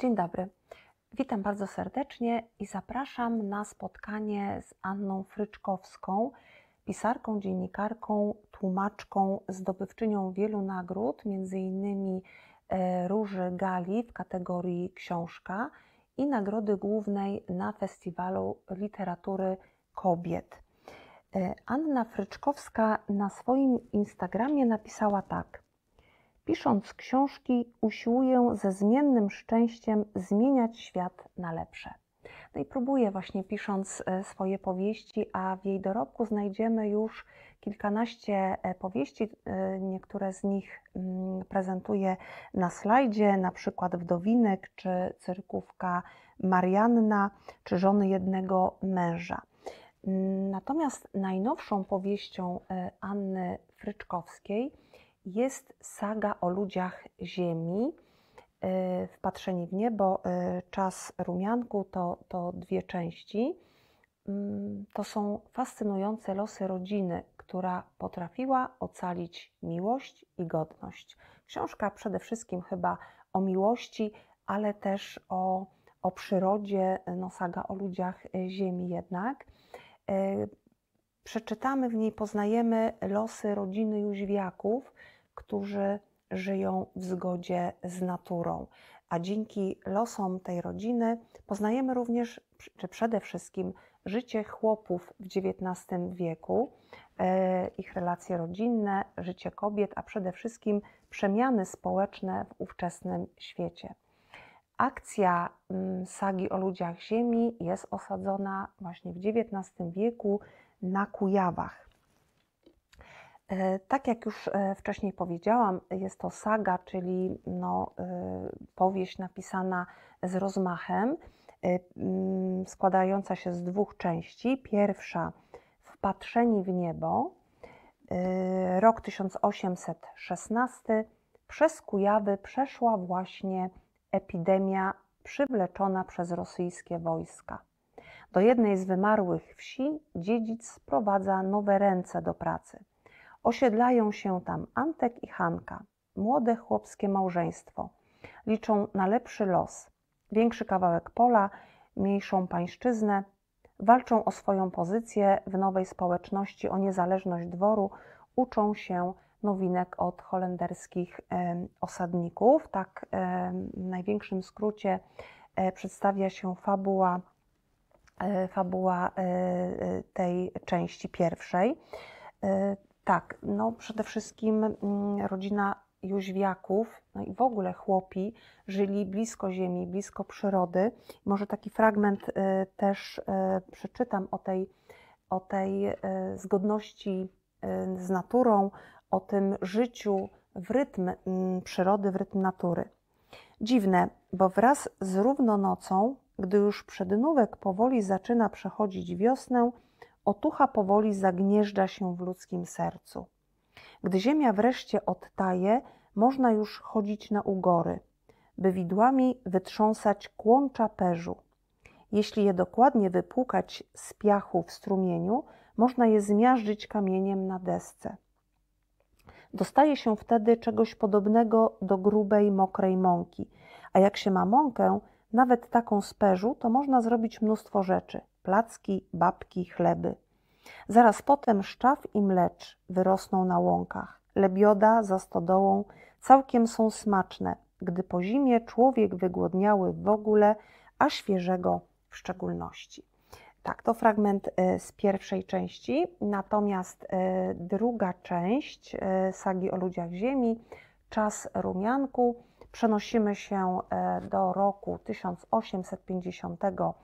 Dzień dobry. Witam bardzo serdecznie i zapraszam na spotkanie z Anną Fryczkowską, pisarką, dziennikarką, tłumaczką, zdobywczynią wielu nagród, m.in. E, Róży Gali w kategorii książka i Nagrody Głównej na Festiwalu Literatury Kobiet. E, Anna Fryczkowska na swoim Instagramie napisała tak – Pisząc książki, usiłuję ze zmiennym szczęściem zmieniać świat na lepsze. No i próbuję właśnie pisząc e, swoje powieści, a w jej dorobku znajdziemy już kilkanaście e, powieści. E, niektóre z nich mm, prezentuję na slajdzie, na przykład Wdowinek, czy Cyrkówka Marianna, czy Żony jednego męża. Mm, natomiast najnowszą powieścią Anny Fryczkowskiej jest saga o ludziach Ziemi. Y, Wpatrzenie w niebo, y, czas rumianku to, to dwie części. Mm, to są fascynujące losy rodziny, która potrafiła ocalić miłość i godność. Książka przede wszystkim chyba o miłości, ale też o, o przyrodzie, no saga o ludziach y, Ziemi jednak przeczytamy w niej, poznajemy losy rodziny Jóźwiaków, którzy żyją w zgodzie z naturą. A dzięki losom tej rodziny poznajemy również, czy przede wszystkim, życie chłopów w XIX wieku, e, ich relacje rodzinne, życie kobiet, a przede wszystkim przemiany społeczne w ówczesnym świecie. Akcja mm, sagi o ludziach ziemi jest osadzona właśnie w XIX wieku na Kujawach. E, tak jak już e, wcześniej powiedziałam, jest to saga, czyli no, e, powieść napisana z rozmachem, mm, składająca się z dwóch części. Pierwsza Wpatrzeni w niebo, rok 1816, przez Kujawy przeszła właśnie epidemia przywleczona przez rosyjskie wojska. Do jednej z wymarłych wsi dziedzic sprowadza nowe ręce do pracy. Osiedlają się tam Antek i Hanka, młode chłopskie małżeństwo. Liczą na lepszy los, większy kawałek pola, mniejszą pańszczyznę. Walczą o swoją pozycję w nowej społeczności, o niezależność dworu, uczą się nowinek od holenderskich osadników. Tak w największym skrócie e, przedstawia się fabuła, e, fabuła e, tej części pierwszej. Tak, no przede wszystkim rodzina Jóźwiaków, no i w ogóle chłopi, żyli blisko ziemi, blisko przyrody. Może taki fragment też przeczytam o tej, o tej zgodności z naturą, o tym życiu w rytm mm, przyrody, w rytm natury. Dziwne, bo wraz z równonocą, gdy już przednówek powoli zaczyna przechodzić wiosnę, otucha powoli zagnieżdża się w ludzkim sercu. Gdy ziemia wreszcie odtaje, można już chodzić na ugory, by widłami wytrząsać kłącza perzu. Jeśli je dokładnie wypłukać z piachu w strumieniu, można je zmiażdżyć kamieniem na desce. Dostaje się wtedy czegoś podobnego do grubej, mokrej mąki. A jak się ma mąkę, nawet taką z perzu, to można zrobić mnóstwo rzeczy: placki, babki, chleby. Zaraz potem szczaw i mlecz wyrosną na łąkach. Lebioda za stodołą całkiem są smaczne, gdy po zimie człowiek wygłodniały w ogóle, a świeżego w szczególności. Tak, to fragment y, z pierwszej części, natomiast y, druga część y, sagi o ludziach Ziemi, czas rumianku. Przenosimy się do roku 1852.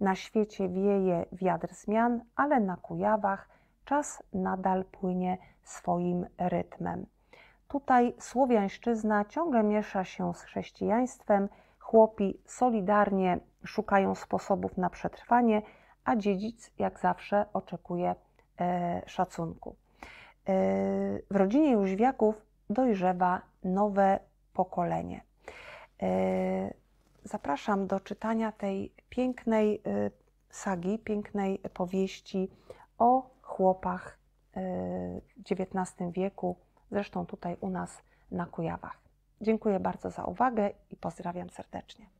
Na świecie wieje wiatr zmian, ale na Kujawach czas nadal płynie swoim rytmem. Tutaj słowiańszczyzna ciągle miesza się z chrześcijaństwem, chłopi solidarnie szukają sposobów na przetrwanie, a dziedzic, jak zawsze, oczekuje e, szacunku. E, w rodzinie Jóźwiaków dojrzewa nowe pokolenie. E, zapraszam do czytania tej pięknej sagi, pięknej powieści o chłopach XIX wieku, zresztą tutaj u nas na Kujawach. Dziękuję bardzo za uwagę i pozdrawiam serdecznie.